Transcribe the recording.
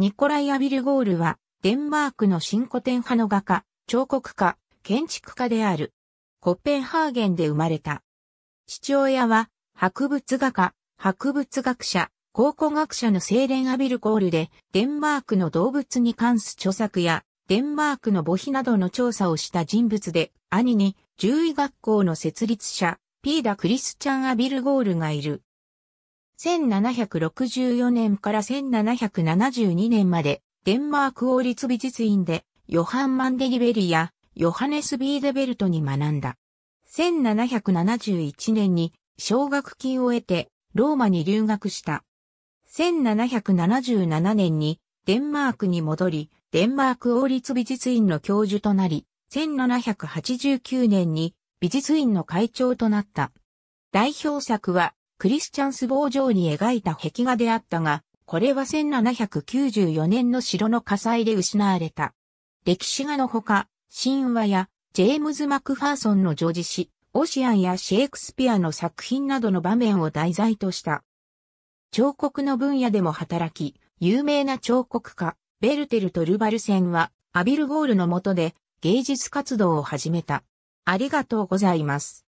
ニコライ・アビルゴールは、デンマークの新古典派の画家、彫刻家、建築家である。コッペンハーゲンで生まれた。父親は、博物画家、博物学者、考古学者のセ錬レン・アビルゴールで、デンマークの動物に関す著作や、デンマークの母碑などの調査をした人物で、兄に、獣医学校の設立者、ピーダ・クリスチャン・アビルゴールがいる。1764年から1772年まで、デンマーク王立美術院で、ヨハン・マンデリベリや、ヨハネス・ビーデベルトに学んだ。1771年に、奨学金を得て、ローマに留学した。1777年に、デンマークに戻り、デンマーク王立美術院の教授となり、1789年に美術院の会長となった。代表作は、クリスチャンス棒城に描いた壁画であったが、これは1794年の城の火災で失われた。歴史画のほか、神話やジェームズ・マクファーソンの常時詩、オシアンやシェイクスピアの作品などの場面を題材とした。彫刻の分野でも働き、有名な彫刻家、ベルテルとルバルセンは、アビルゴールの下で芸術活動を始めた。ありがとうございます。